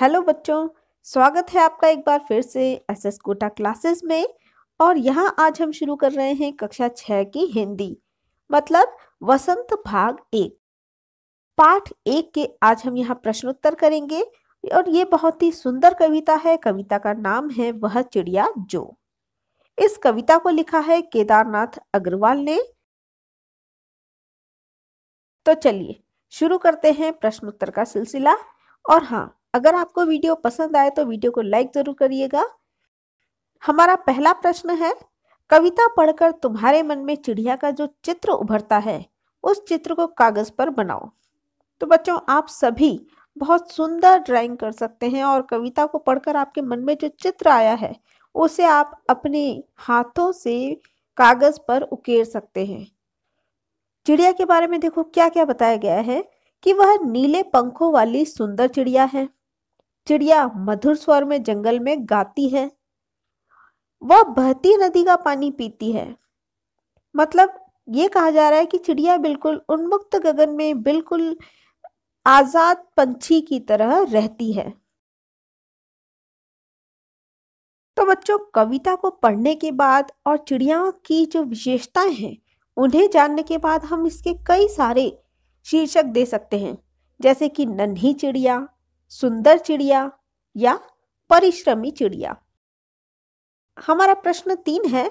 hello बच्चों स्वागत है आपका एक बार फिर से एस एस कोटा क्लासेस में और यहाँ आज हम शुरू कर रहे हैं कक्षा छः की हिंदी मतलब वसंत भाग एक पाठ एक के आज हम यहाँ प्रश्नोत्तर करेंगे और ये बहुत ही सुंदर कविता है कविता का नाम है वह चिड़िया जो इस कविता को लिखा है केदारनाथ अग्रवाल ने तो चलिए शुरू करते हैं प्रश्नोत्तर का सिलसिला और हाँ अगर आपको वीडियो पसंद आए तो वीडियो को लाइक जरूर करिएगा हमारा पहला प्रश्न है कविता पढ़कर तुम्हारे मन में चिड़िया का जो चित्र उभरता है उस चित्र को कागज पर बनाओ तो बच्चों आप सभी बहुत सुंदर ड्राइंग कर सकते हैं और कविता को पढ़कर आपके मन में जो चित्र आया है उसे आप अपने हाथों से कागज पर उकेर सकते हैं चिड़िया के बारे में देखो क्या क्या बताया गया है कि वह नीले पंखों वाली सुंदर चिड़िया है चिड़िया मधुर स्वर में जंगल में गाती है वह बहती नदी का पानी पीती है मतलब ये कहा जा रहा है कि चिड़िया बिल्कुल उन्मुक्त गगन में बिल्कुल आजाद पंछी की तरह रहती है तो बच्चों कविता को पढ़ने के बाद और चिड़िया की जो विशेषताएं हैं उन्हें जानने के बाद हम इसके कई सारे शीर्षक दे सकते हैं जैसे कि नन्ही चिड़िया सुंदर चिड़िया या परिश्रमी चिड़िया हमारा प्रश्न तीन है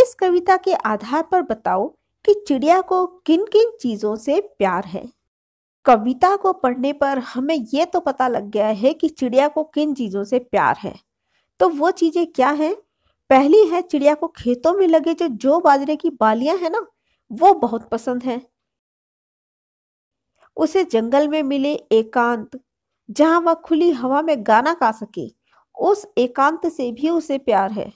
इस कविता के आधार पर बताओ कि चिड़िया को किन किन चीजों से प्यार है कविता को पढ़ने पर हमें ये तो पता लग गया है कि चिड़िया को किन चीजों से प्यार है तो वो चीजें क्या हैं पहली है चिड़िया को खेतों में लगे जो जो बाजरे की बालियां हैं ना वो बहुत पसंद है उसे जंगल में मिले एकांत जहां वह खुली हवा में गाना गा सके उस एकांत से भी उसे प्यार है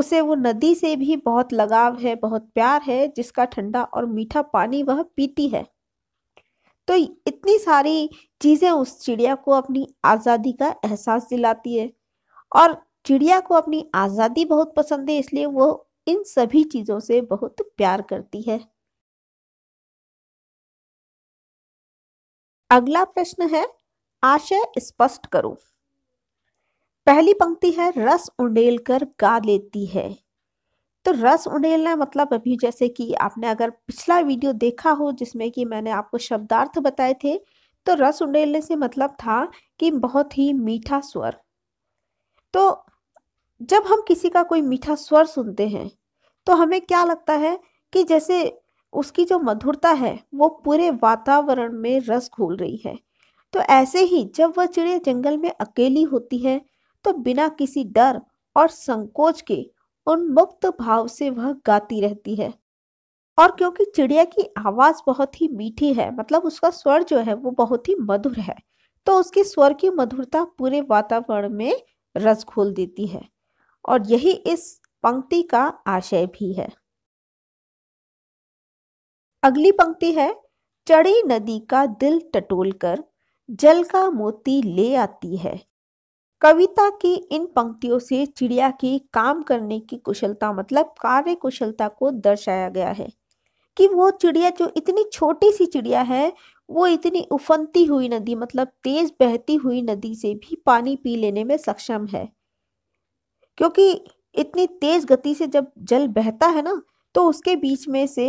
उसे वो नदी से भी बहुत लगाव है बहुत प्यार है जिसका ठंडा और मीठा पानी वह पीती है तो इतनी सारी चीज़ें उस चिड़िया को अपनी आज़ादी का एहसास दिलाती है और चिड़िया को अपनी आज़ादी बहुत पसंद है इसलिए वो इन सभी चीज़ों से बहुत प्यार करती है अगला प्रश्न है आशय स्पष्ट करो पहली पंक्ति है रस उंडेल कर गा लेती है तो रस उंडेलना मतलब अभी जैसे कि आपने अगर पिछला वीडियो देखा हो जिसमें कि मैंने आपको शब्दार्थ बताए थे तो रस उंडेलने से मतलब था कि बहुत ही मीठा स्वर तो जब हम किसी का कोई मीठा स्वर सुनते हैं तो हमें क्या लगता है कि जैसे उसकी जो मधुरता है वो पूरे वातावरण में रस घोल रही है तो ऐसे ही जब वह चिड़िया जंगल में अकेली होती है तो बिना किसी डर और संकोच के उन्मुक्त भाव से वह गाती रहती है और क्योंकि चिड़िया की आवाज़ बहुत ही मीठी है मतलब उसका स्वर जो है वो बहुत ही मधुर है तो उसके स्वर की मधुरता पूरे वातावरण में रस खोल देती है और यही इस पंक्ति का आशय भी है अगली पंक्ति है चढ़ी नदी का दिल टटोल कर जल का मोती ले आती है कविता की इन पंक्तियों से चिड़िया की काम करने की कुशलता मतलब कार्य कुशलता को दर्शाया गया है कि वो चिड़िया जो इतनी छोटी सी चिड़िया है वो इतनी उफनती हुई नदी मतलब तेज बहती हुई नदी से भी पानी पी लेने में सक्षम है क्योंकि इतनी तेज गति से जब जल बहता है ना तो उसके बीच में से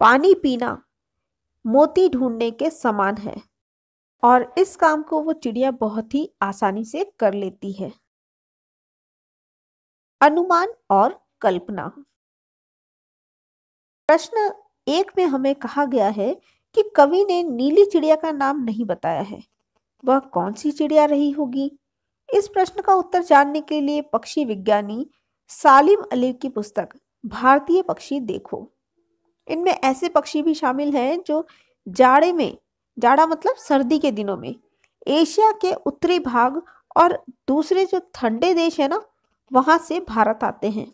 पानी पीना मोती ढूंढने के समान है और इस काम को वो चिड़िया बहुत ही आसानी से कर लेती है अनुमान और कल्पना प्रश्न एक में हमें कहा गया है कि कवि ने नीली चिड़िया का नाम नहीं बताया है वह कौन सी चिड़िया रही होगी इस प्रश्न का उत्तर जानने के लिए पक्षी विज्ञानी सालिम अली की पुस्तक भारतीय पक्षी देखो इनमें ऐसे पक्षी भी शामिल हैं जो जाड़े में जाड़ा मतलब सर्दी के दिनों में एशिया के उत्तरी भाग और दूसरे जो ठंडे देश है ना वहां से भारत आते हैं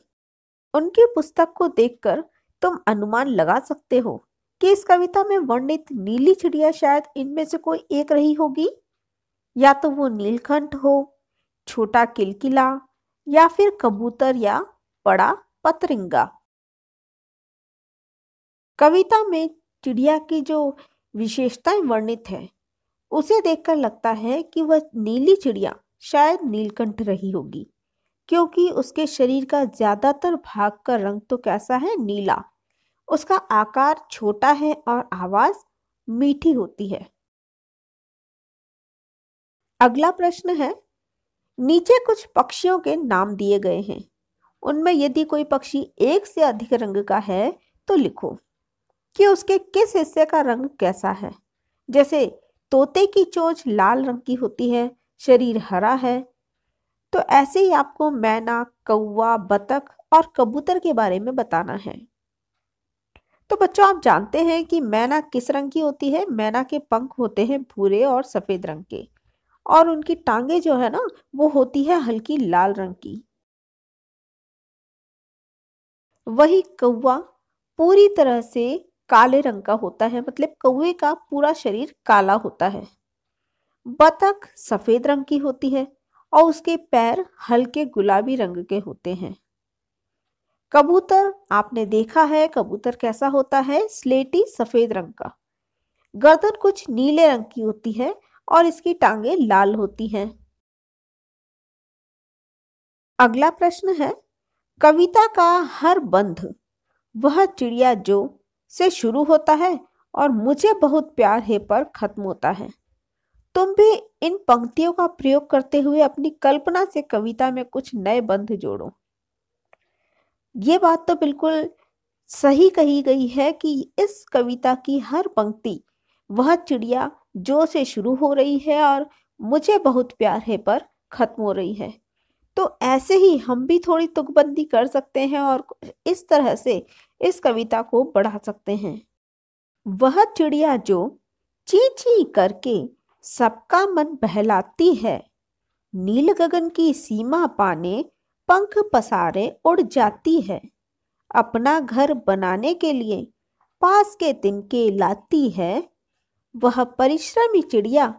उनकी पुस्तक को देखकर तुम अनुमान लगा सकते हो कि इस कविता में वर्णित नीली चिड़िया शायद इनमें से कोई एक रही होगी या तो वो नीलकंठ हो छोटा किलकिला या फिर कबूतर या बड़ा पतरिंगा कविता में चिड़िया की जो विशेषताएं वर्णित हैं उसे देखकर लगता है कि वह नीली चिड़िया शायद नीलकंठ रही होगी क्योंकि उसके शरीर का ज़्यादातर भाग का रंग तो कैसा है नीला उसका आकार छोटा है और आवाज़ मीठी होती है अगला प्रश्न है नीचे कुछ पक्षियों के नाम दिए गए हैं उनमें यदि कोई पक्षी एक से अधिक रंग का है तो लिखो कि उसके किस हिस्से का रंग कैसा है जैसे तोते की चोंच लाल रंग की होती है शरीर हरा है तो ऐसे ही आपको मैना कौवा बतख और कबूतर के बारे में बताना है तो बच्चों आप जानते हैं कि मैना किस रंग की होती है मैना के पंख होते हैं भूरे और सफ़ेद रंग के और उनकी टांगे जो है ना वो होती है हल्की लाल रंग की वही कौवा पूरी तरह से काले रंग का होता है मतलब कौए का पूरा शरीर काला होता है बतख सफ़ेद रंग की होती है और उसके पैर हल्के गुलाबी रंग के होते हैं कबूतर आपने देखा है कबूतर कैसा होता है स्लेटी सफ़ेद रंग का गर्दन कुछ नीले रंग की होती है और इसकी टांगे लाल होती हैं अगला प्रश्न है कविता का हर बंध वह चिड़िया जो से शुरू होता है और मुझे बहुत प्यार है पर खत्म होता है तुम भी इन पंक्तियों का प्रयोग करते हुए अपनी कल्पना से कविता में कुछ नए बंध जोड़ो ये बात तो बिल्कुल सही कही गई है कि इस कविता की हर पंक्ति वह चिड़िया जो से शुरू हो रही है और मुझे बहुत प्यार है पर खत्म हो रही है तो ऐसे ही हम भी थोड़ी तुकबंदी कर सकते हैं और इस तरह से इस कविता को बढ़ा सकते हैं वह चिड़िया जो ची ची करके सबका मन बहलाती है नील गगन की सीमा पाने पंख पसारे उड़ जाती है अपना घर बनाने के लिए पास के तिनके लाती है वह परिश्रमी चिड़िया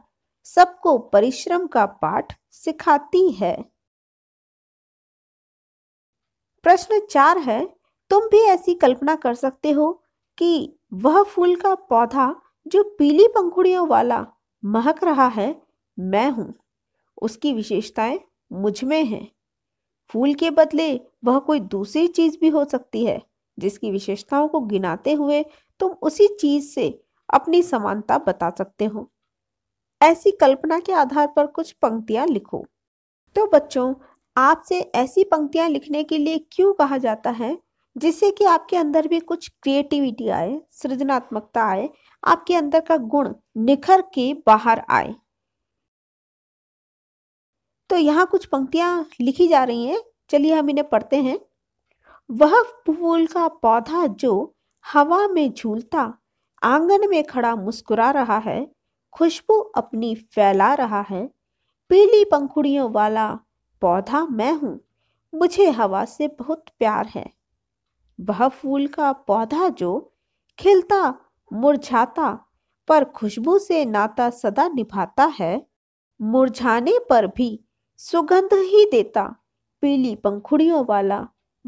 सबको परिश्रम का पाठ सिखाती है प्रश्न चार है तुम भी ऐसी कल्पना कर सकते हो कि वह फूल का पौधा जो पीली पंखुड़ियों वाला महक रहा है मैं हूँ उसकी विशेषताएं मुझ में हैं फूल के बदले वह कोई दूसरी चीज़ भी हो सकती है जिसकी विशेषताओं को गिनाते हुए तुम उसी चीज़ से अपनी समानता बता सकते हो ऐसी कल्पना के आधार पर कुछ पंक्तियां लिखो तो बच्चों आपसे ऐसी पंक्तियां लिखने के लिए क्यों कहा जाता है जिससे कि आपके अंदर भी कुछ क्रिएटिविटी आए सृजनात्मकता आए आपके अंदर का गुण निखर के बाहर आए तो यहाँ कुछ पंक्तियां लिखी जा रही हैं चलिए हम इन्हें पढ़ते हैं वह फूल का पौधा जो हवा में झूलता आंगन में खड़ा मुस्कुरा रहा है खुशबू अपनी फैला रहा है पीली पंखुड़ियों वाला पौधा मैं हूँ मुझे हवा से बहुत प्यार है वह फूल का पौधा जो खिलता मुरझाता पर खुशबू से नाता सदा निभाता है मुरझाने पर भी सुगंध ही देता पीली पंखुड़ियों वाला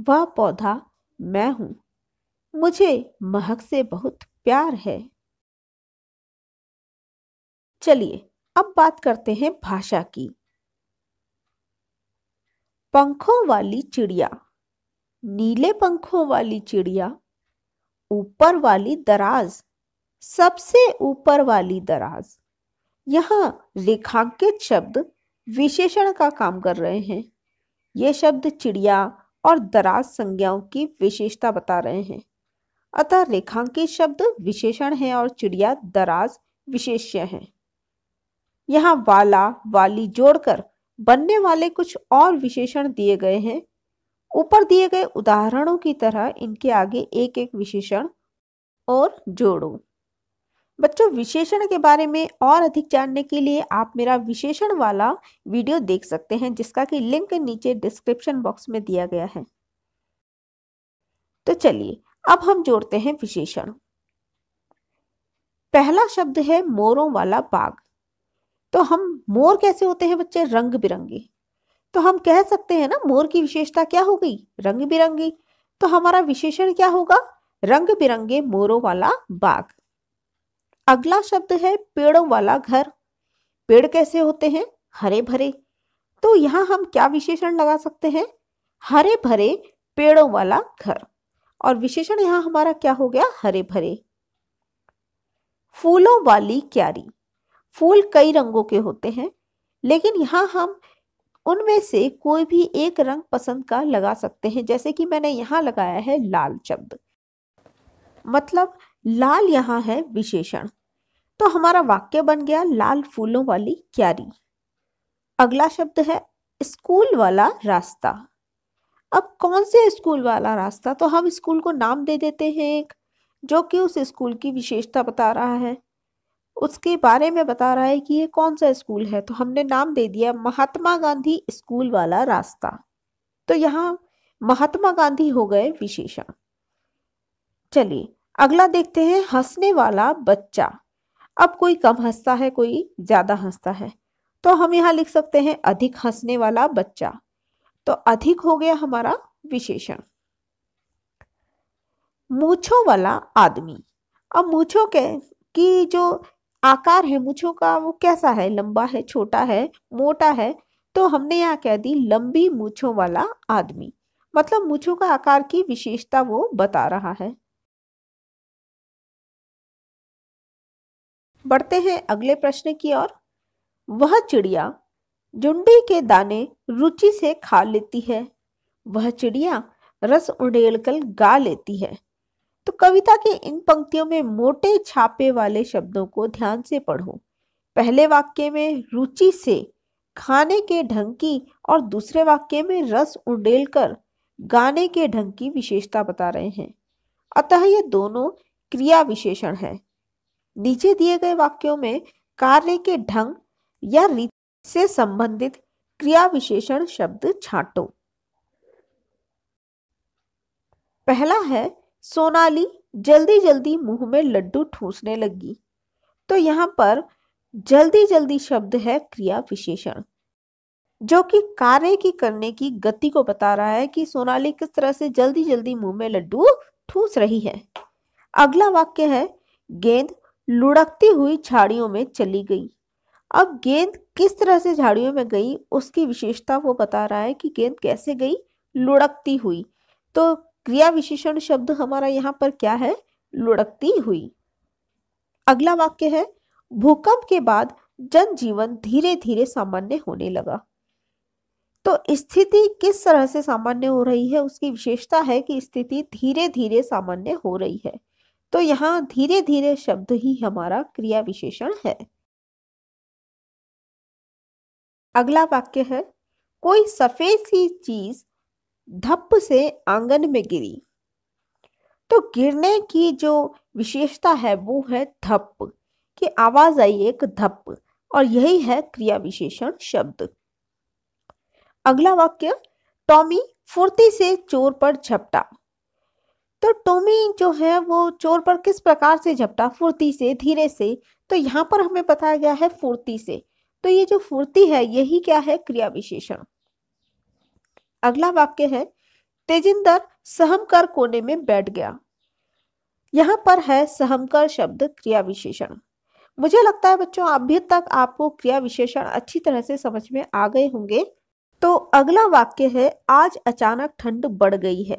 वह पौधा मैं हूं मुझे महक से बहुत प्यार है चलिए अब बात करते हैं भाषा की पंखों वाली चिड़िया नीले पंखों वाली चिड़िया ऊपर वाली दराज सबसे ऊपर वाली दराज यहाँ रेखांकित शब्द विशेषण का काम कर रहे हैं ये शब्द चिड़िया और दराज संज्ञाओं की विशेषता बता रहे हैं अतः रेखांकित शब्द विशेषण है और चिड़िया दराज विशेष्य है यहाँ वाला वाली जोड़कर बनने वाले कुछ और विशेषण दिए गए हैं ऊपर दिए गए उदाहरणों की तरह इनके आगे एक एक विशेषण और जोड़ो बच्चों विशेषण के बारे में और अधिक जानने के लिए आप मेरा विशेषण वाला वीडियो देख सकते हैं जिसका कि लिंक नीचे डिस्क्रिप्शन बॉक्स में दिया गया है तो चलिए अब हम जोड़ते हैं विशेषण पहला शब्द है मोरों वाला बाग तो हम मोर कैसे होते हैं बच्चे रंग बिरंगे तो हम कह सकते हैं ना मोर की विशेषता क्या हो गई रंग बिरंगी तो हमारा विशेषण क्या होगा रंग बिरंगे मोरों वाला बाग अगला शब्द है पेड़ों वाला घर पेड़ कैसे होते हैं हरे भरे तो यहाँ हम क्या विशेषण लगा सकते हैं हरे भरे पेड़ों वाला घर और विशेषण यहाँ हमारा क्या हो गया हरे भरे फूलों वाली क्यारी फूल कई रंगों के होते हैं लेकिन यहाँ हम उनमें से कोई भी एक रंग पसंद का लगा सकते हैं जैसे कि मैंने यहाँ लगाया है लाल शब्द मतलब लाल यहाँ है विशेषण तो हमारा वाक्य बन गया लाल फूलों वाली क्यारी अगला शब्द है स्कूल वाला रास्ता अब कौन से स्कूल वाला रास्ता तो हम स्कूल को नाम दे देते हैं एक जो कि उस स्कूल की विशेषता बता रहा है उसके बारे में बता रहा है कि ये कौन सा स्कूल है तो हमने नाम दे दिया महात्मा गांधी स्कूल वाला रास्ता तो यहाँ महात्मा गांधी हो गए विशेषण चलिए अगला देखते हैं हंसने वाला बच्चा अब कोई कम हंसता है कोई ज्यादा हंसता है तो हम यहाँ लिख सकते हैं अधिक हंसने वाला बच्चा तो अधिक हो गया हमारा विशेषण मूछो वाला आदमी अब मूछो के की जो आकार है मूछों का वो कैसा है लंबा है छोटा है मोटा है तो हमने यहाँ कह दी लंबी मूछों वाला आदमी मतलब मूछों का आकार की विशेषता वो बता रहा है बढ़ते हैं अगले प्रश्न की ओर वह चिड़िया जुंडी के दाने रुचि से खा लेती है वह चिड़िया रस उड़ेल कर गा लेती है तो कविता के इन पंक्तियों में मोटे छापे वाले शब्दों को ध्यान से पढ़ो पहले वाक्य में रुचि से खाने के ढंग की और दूसरे वाक्य में रस उंडेल कर गाने के ढंग की विशेषता बता रहे हैं अतः ये दोनों क्रिया विशेषण है नीचे दिए गए वाक्यों में कार्य के ढंग या रीति से संबंधित क्रिया विशेषण शब्द छांटो पहला है सोनाली जल्दी जल्दी मुंह में लड्डू ठूसने लगी तो यहाँ पर जल्दी जल्दी शब्द है क्रिया विशेषण जो कि कार्य की करने की गति को बता रहा है कि सोनाली किस तरह से जल्दी जल्दी मुंह में लड्डू ठूस रही है अगला वाक्य है गेंद लुढ़कती हुई झाड़ियों में चली गई अब गेंद किस तरह से झाड़ियों में गई उसकी विशेषता वो बता रहा है कि गेंद कैसे गई लुढ़कती हुई तो क्रिया विशेषण शब्द हमारा यहाँ पर क्या है लुढ़कती हुई अगला वाक्य है भूकंप के बाद जनजीवन धीरे धीरे सामान्य होने लगा तो स्थिति किस तरह से सामान्य हो रही है उसकी विशेषता है कि स्थिति धीरे धीरे सामान्य हो रही है तो यहाँ धीरे धीरे शब्द ही हमारा क्रिया विशेषण है अगला वाक्य है कोई सफेद सी चीज धप से आंगन में गिरी तो गिरने की जो विशेषता है वो है धप की आवाज आई एक धप और यही है क्रिया विशेषण शब्द अगला वाक्य टॉमी फुर्ती से चोर पर झपटा तो टॉमी जो है वो चोर पर किस प्रकार से झपटा फुर्ती से धीरे से तो यहाँ पर हमें बताया गया है फुर्ती से तो ये जो फुर्ती है यही क्या है क्रिया विशेषण अगला वाक्य है तेजिंदर सहमकर कोने में बैठ गया यहाँ पर है सहमकर शब्द क्रिया विशेषण मुझे लगता है बच्चों अभी तक आपको क्रिया विशेषण अच्छी तरह से समझ में आ गए होंगे तो अगला वाक्य है आज अचानक ठंड बढ़ गई है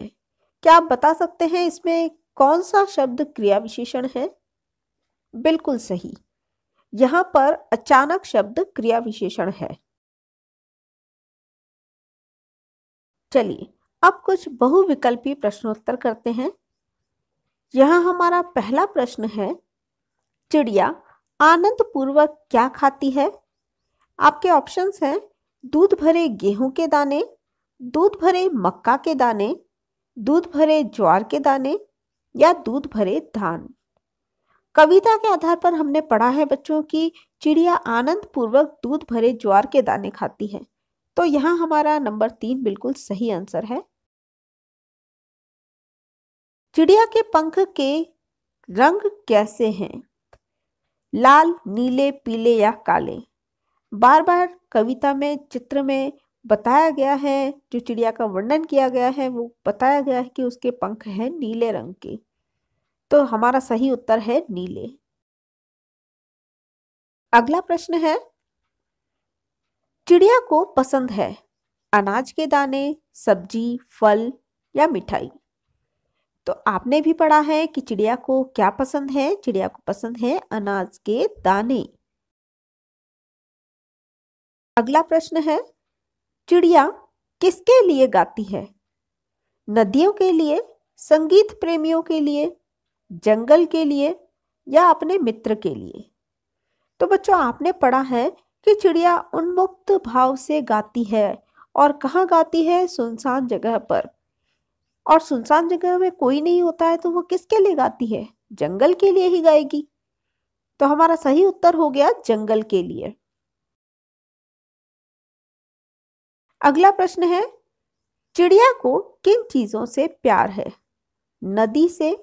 क्या आप बता सकते हैं इसमें कौन सा शब्द क्रिया विशेषण है बिल्कुल सही यहाँ पर अचानक शब्द क्रिया विशेषण है चलिए अब कुछ बहुविकल्पी प्रश्नोत्तर करते हैं यह हमारा पहला प्रश्न है चिड़िया आनंद पूर्वक क्या खाती है आपके ऑप्शंस हैं दूध भरे गेहूं के दाने दूध भरे मक्का के दाने दूध भरे ज्वार के दाने या दूध भरे धान कविता के आधार पर हमने पढ़ा है बच्चों की चिड़िया आनंद पूर्वक दूध भरे ज्वार के दाने खाती है तो यहाँ हमारा नंबर तीन बिल्कुल सही आंसर है चिड़िया के पंख के रंग कैसे हैं लाल नीले पीले या काले बार बार कविता में चित्र में बताया गया है जो चिड़िया का वर्णन किया गया है वो बताया गया है कि उसके पंख हैं नीले रंग के तो हमारा सही उत्तर है नीले अगला प्रश्न है चिड़िया को पसंद है अनाज के दाने सब्जी फल या मिठाई तो आपने भी पढ़ा है कि चिड़िया को क्या पसंद है चिड़िया को पसंद है अनाज के दाने अगला प्रश्न है चिड़िया किसके लिए गाती है नदियों के लिए संगीत प्रेमियों के लिए जंगल के लिए या अपने मित्र के लिए तो बच्चों आपने पढ़ा है कि चिड़िया उन्मुक्त भाव से गाती है और कहाँ गाती है सुनसान जगह पर और सुनसान जगह में कोई नहीं होता है तो वो किसके लिए गाती है जंगल के लिए ही गाएगी तो हमारा सही उत्तर हो गया जंगल के लिए अगला प्रश्न है चिड़िया को किन चीजों से प्यार है नदी से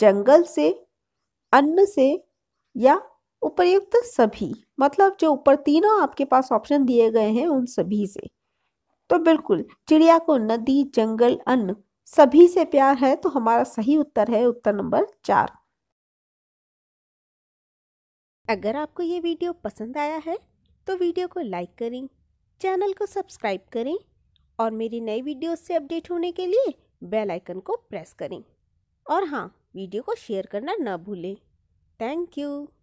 जंगल से अन्न से या उपयुक्त सभी मतलब जो ऊपर तीनों आपके पास ऑप्शन दिए गए हैं उन सभी से तो बिल्कुल चिड़िया को नदी जंगल अन्न सभी से प्यार है तो हमारा सही उत्तर है उत्तर नंबर चार अगर आपको ये वीडियो पसंद आया है तो वीडियो को लाइक करें चैनल को सब्सक्राइब करें और मेरी नई वीडियो से अपडेट होने के लिए बेल आइकन को प्रेस करें और हाँ वीडियो को शेयर करना ना भूलें थैंक यू